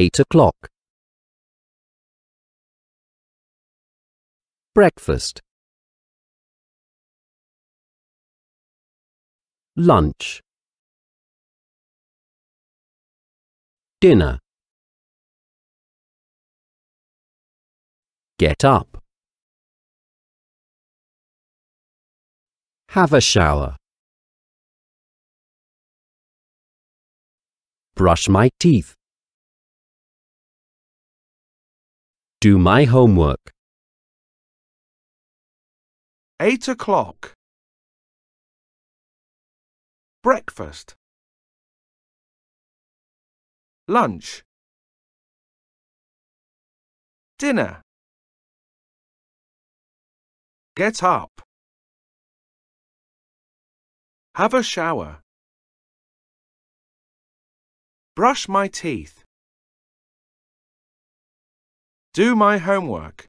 8 o'clock. Breakfast Lunch Dinner Get up Have a shower Brush my teeth Do my homework. 8 o'clock. Breakfast. Lunch. Dinner. Get up. Have a shower. Brush my teeth. Do my homework.